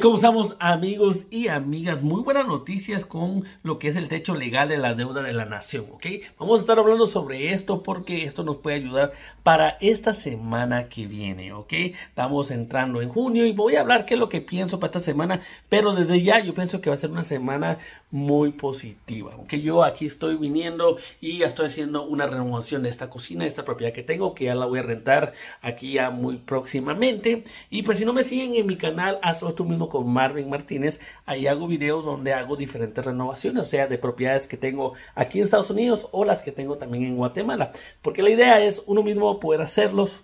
¿Cómo estamos amigos y amigas? Muy buenas noticias con lo que es el techo legal de la deuda de la nación, ¿ok? Vamos a estar hablando sobre esto porque esto nos puede ayudar para esta semana que viene, ¿ok? Estamos entrando en junio y voy a hablar qué es lo que pienso para esta semana, pero desde ya yo pienso que va a ser una semana muy positiva, ¿ok? Yo aquí estoy viniendo y ya estoy haciendo una renovación de esta cocina, de esta propiedad que tengo, que ya la voy a rentar aquí ya muy próximamente. Y pues si no me siguen en mi canal, hazlo tu con Marvin Martínez, ahí hago videos donde hago diferentes renovaciones, o sea, de propiedades que tengo aquí en Estados Unidos o las que tengo también en Guatemala. Porque la idea es uno mismo poder hacerlos,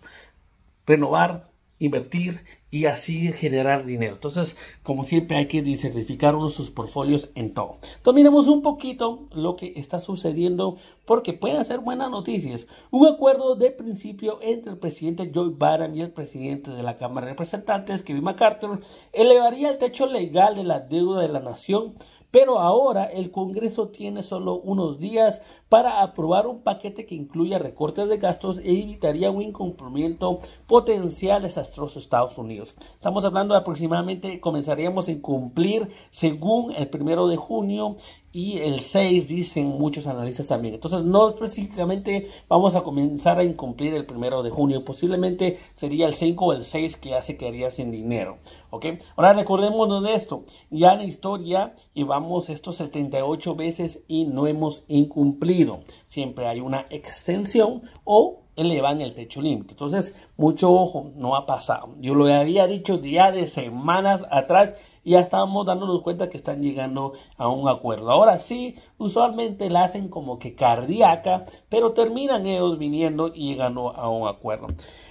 renovar, invertir y así generar dinero. Entonces, como siempre, hay que diversificar uno sus portfolios en todo. Dominemos un poquito lo que está sucediendo porque pueden ser buenas noticias. Un acuerdo de principio entre el presidente Joe Biden y el presidente de la Cámara de Representantes, Kevin McCarthy, elevaría el techo legal de la deuda de la nación pero ahora el Congreso tiene solo unos días para aprobar un paquete que incluya recortes de gastos e evitaría un incumplimiento potencial desastroso de Estados Unidos. Estamos hablando de aproximadamente, comenzaríamos a incumplir según el primero de junio y el 6 dicen muchos analistas también. Entonces no específicamente vamos a comenzar a incumplir el primero de junio, posiblemente sería el 5 o el 6 que ya se quedaría sin dinero. ¿ok? Ahora recordémonos de esto, ya en la historia y vamos estos 78 veces y no hemos incumplido. Siempre hay una extensión o elevan el techo límite. Entonces, mucho ojo, no ha pasado. Yo lo había dicho día de semanas atrás ya estamos dándonos cuenta que están llegando a un acuerdo. Ahora sí, usualmente la hacen como que cardíaca, pero terminan ellos viniendo y llegando a un acuerdo.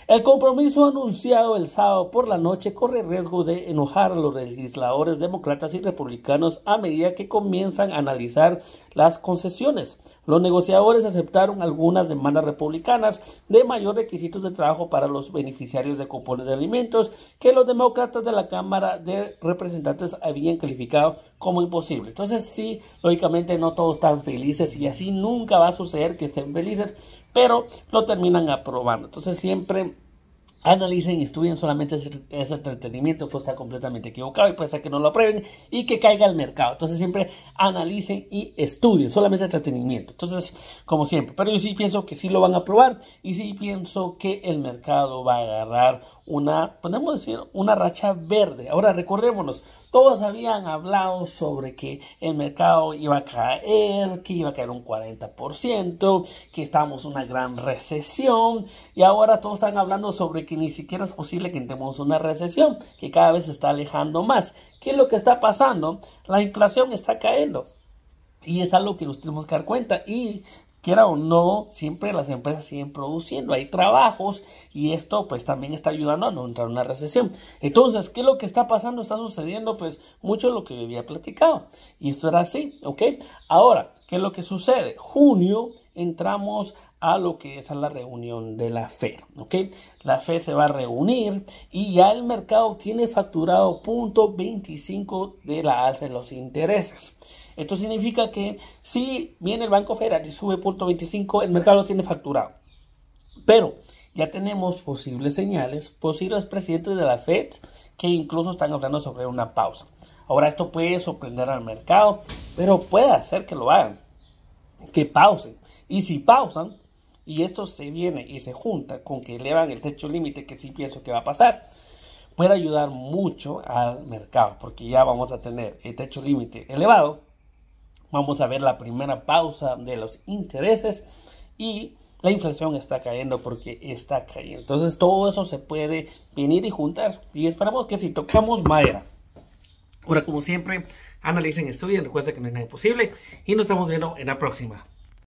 El compromiso anunciado el sábado por la noche corre riesgo de enojar a los legisladores demócratas y republicanos a medida que comienzan a analizar las concesiones. Los negociadores aceptaron algunas demandas republicanas de mayor requisitos de trabajo para los beneficiarios de cupones de alimentos que los demócratas de la Cámara de Representantes antes habían calificado como imposible. Entonces sí, lógicamente no todos están felices y así nunca va a suceder que estén felices, pero lo terminan aprobando. Entonces siempre analicen y estudien solamente ese, entretenimiento, pues está completamente equivocado y puede ser que no lo aprueben y que caiga el mercado. Entonces siempre analicen y estudien solamente entretenimiento. Entonces, como siempre, pero yo sí pienso que sí lo van a probar y sí pienso que el mercado va a agarrar una, podemos decir, una racha verde. Ahora recordémonos, todos habían hablado sobre que el mercado iba a caer, que iba a caer un 40%, que estamos en una gran recesión y ahora todos están hablando sobre que ni siquiera es posible que entremos una recesión, que cada vez se está alejando más. ¿Qué es lo que está pasando? La inflación está cayendo. Y es algo que nos tenemos que dar cuenta. Y quiera o no, siempre las empresas siguen produciendo, hay trabajos y esto pues también está ayudando a no entrar en una recesión. Entonces, ¿qué es lo que está pasando? Está sucediendo pues mucho lo que había platicado y esto era así, ¿ok? Ahora, ¿qué es lo que sucede? Junio entramos a lo que es a la reunión de la FED. ok, La FED se va a reunir y ya el mercado tiene facturado punto .25 de la alza de los intereses. Esto significa que si viene el Banco Federal y sube .25 el mercado lo tiene facturado. Pero ya tenemos posibles señales, posibles presidentes de la FED que incluso están hablando sobre una pausa. Ahora esto puede sorprender al mercado, pero puede hacer que lo hagan, que pausen. Y si pausan, y esto se viene y se junta con que elevan el techo límite, que sí pienso que va a pasar, puede ayudar mucho al mercado, porque ya vamos a tener el techo límite elevado, vamos a ver la primera pausa de los intereses y la inflación está cayendo porque está cayendo. Entonces todo eso se puede venir y juntar y esperamos que si tocamos madera. Ahora, como siempre, analicen, estudien, recuerden que no hay nada imposible y nos estamos viendo en la próxima.